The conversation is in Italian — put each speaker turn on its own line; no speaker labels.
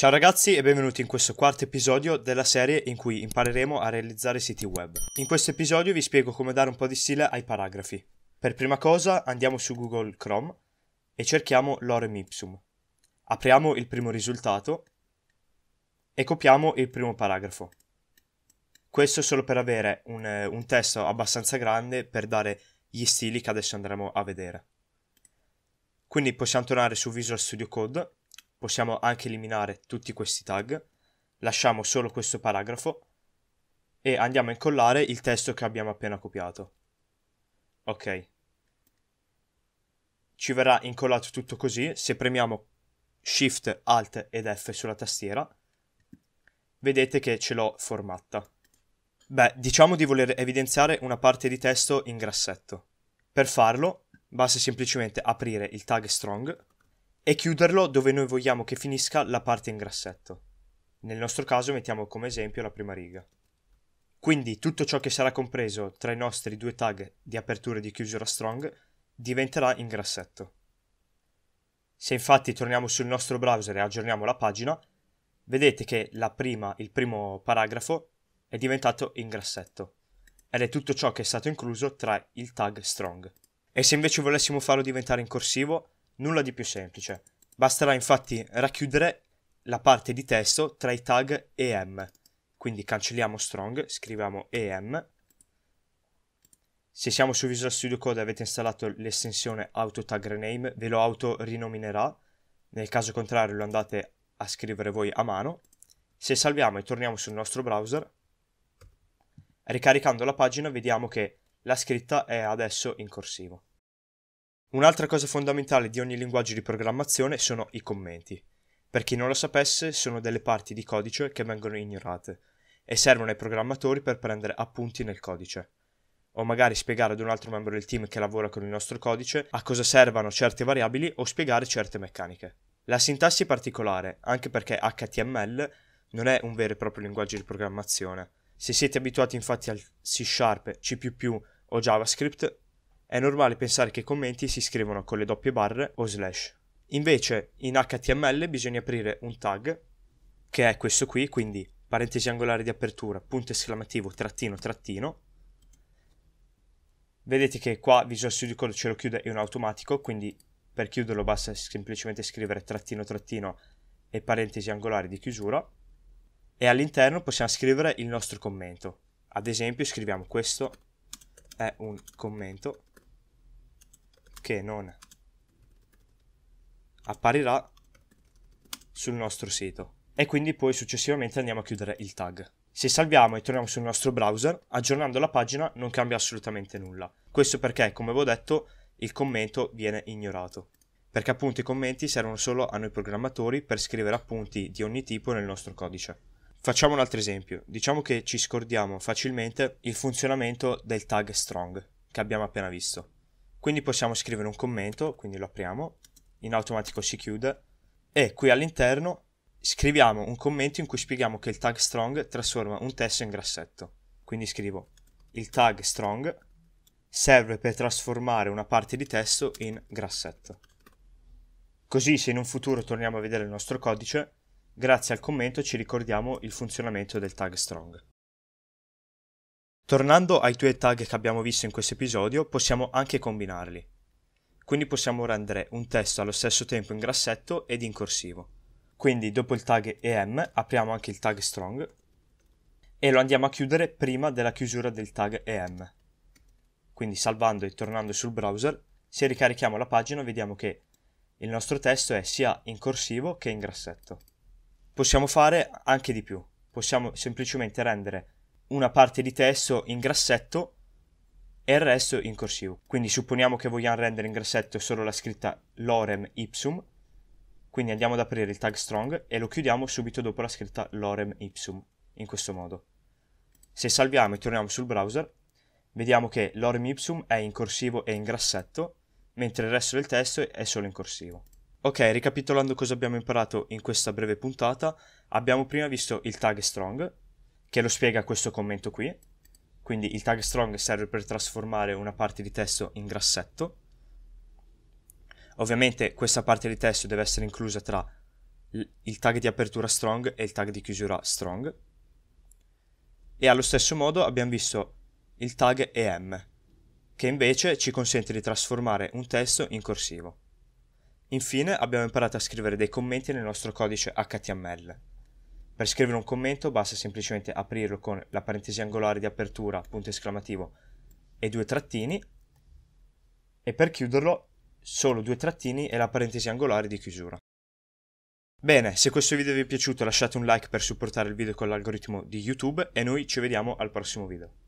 Ciao ragazzi e benvenuti in questo quarto episodio della serie in cui impareremo a realizzare siti web. In questo episodio vi spiego come dare un po' di stile ai paragrafi. Per prima cosa andiamo su Google Chrome e cerchiamo Lorem Ipsum. Apriamo il primo risultato e copiamo il primo paragrafo. Questo solo per avere un, eh, un testo abbastanza grande per dare gli stili che adesso andremo a vedere. Quindi possiamo tornare su Visual Studio Code possiamo anche eliminare tutti questi tag, lasciamo solo questo paragrafo e andiamo a incollare il testo che abbiamo appena copiato. Ok. Ci verrà incollato tutto così, se premiamo Shift, Alt ed F sulla tastiera, vedete che ce l'ho formatta. Beh, diciamo di voler evidenziare una parte di testo in grassetto. Per farlo, basta semplicemente aprire il tag Strong e chiuderlo dove noi vogliamo che finisca la parte in grassetto. Nel nostro caso mettiamo come esempio la prima riga. Quindi tutto ciò che sarà compreso tra i nostri due tag di apertura e di chiusura strong diventerà in grassetto. Se infatti torniamo sul nostro browser e aggiorniamo la pagina, vedete che prima, il primo paragrafo è diventato in grassetto ed è tutto ciò che è stato incluso tra il tag strong. E se invece volessimo farlo diventare in corsivo, Nulla di più semplice. Basterà infatti racchiudere la parte di testo tra i tag EM. Quindi cancelliamo strong, scriviamo EM. Se siamo su Visual Studio Code e avete installato l'estensione auto tag rename, ve lo auto rinominerà. Nel caso contrario lo andate a scrivere voi a mano. Se salviamo e torniamo sul nostro browser, ricaricando la pagina vediamo che la scritta è adesso in corsivo. Un'altra cosa fondamentale di ogni linguaggio di programmazione sono i commenti. Per chi non lo sapesse, sono delle parti di codice che vengono ignorate e servono ai programmatori per prendere appunti nel codice. O magari spiegare ad un altro membro del team che lavora con il nostro codice a cosa servano certe variabili o spiegare certe meccaniche. La sintassi è particolare, anche perché HTML non è un vero e proprio linguaggio di programmazione. Se siete abituati infatti al C Sharp, C o JavaScript, è normale pensare che i commenti si scrivono con le doppie barre o slash. Invece in HTML bisogna aprire un tag, che è questo qui, quindi parentesi angolare di apertura, punto esclamativo, trattino, trattino. Vedete che qua Visual Studio Code ce lo chiude in automatico, quindi per chiuderlo basta semplicemente scrivere trattino, trattino e parentesi angolare di chiusura. E all'interno possiamo scrivere il nostro commento. Ad esempio scriviamo questo è un commento che non apparirà sul nostro sito e quindi poi successivamente andiamo a chiudere il tag. Se salviamo e torniamo sul nostro browser, aggiornando la pagina non cambia assolutamente nulla. Questo perché, come avevo detto, il commento viene ignorato. Perché appunto i commenti servono solo a noi programmatori per scrivere appunti di ogni tipo nel nostro codice. Facciamo un altro esempio. Diciamo che ci scordiamo facilmente il funzionamento del tag strong che abbiamo appena visto. Quindi possiamo scrivere un commento, quindi lo apriamo, in automatico si chiude e qui all'interno scriviamo un commento in cui spieghiamo che il tag strong trasforma un testo in grassetto. Quindi scrivo il tag strong serve per trasformare una parte di testo in grassetto. Così se in un futuro torniamo a vedere il nostro codice, grazie al commento ci ricordiamo il funzionamento del tag strong. Tornando ai tuoi tag che abbiamo visto in questo episodio, possiamo anche combinarli. Quindi possiamo rendere un testo allo stesso tempo in grassetto ed in corsivo. Quindi dopo il tag em apriamo anche il tag strong e lo andiamo a chiudere prima della chiusura del tag em. Quindi salvando e tornando sul browser, se ricarichiamo la pagina vediamo che il nostro testo è sia in corsivo che in grassetto. Possiamo fare anche di più, possiamo semplicemente rendere una parte di testo in grassetto e il resto in corsivo. Quindi supponiamo che vogliamo rendere in grassetto solo la scritta lorem ipsum, quindi andiamo ad aprire il tag strong e lo chiudiamo subito dopo la scritta lorem ipsum, in questo modo. Se salviamo e torniamo sul browser, vediamo che lorem ipsum è in corsivo e in grassetto, mentre il resto del testo è solo in corsivo. Ok, ricapitolando cosa abbiamo imparato in questa breve puntata, abbiamo prima visto il tag strong, che lo spiega questo commento qui. Quindi il tag strong serve per trasformare una parte di testo in grassetto. Ovviamente questa parte di testo deve essere inclusa tra il tag di apertura strong e il tag di chiusura strong. E allo stesso modo abbiamo visto il tag em, che invece ci consente di trasformare un testo in corsivo. Infine abbiamo imparato a scrivere dei commenti nel nostro codice HTML. Per scrivere un commento basta semplicemente aprirlo con la parentesi angolare di apertura, punto esclamativo e due trattini e per chiuderlo solo due trattini e la parentesi angolare di chiusura. Bene, se questo video vi è piaciuto lasciate un like per supportare il video con l'algoritmo di YouTube e noi ci vediamo al prossimo video.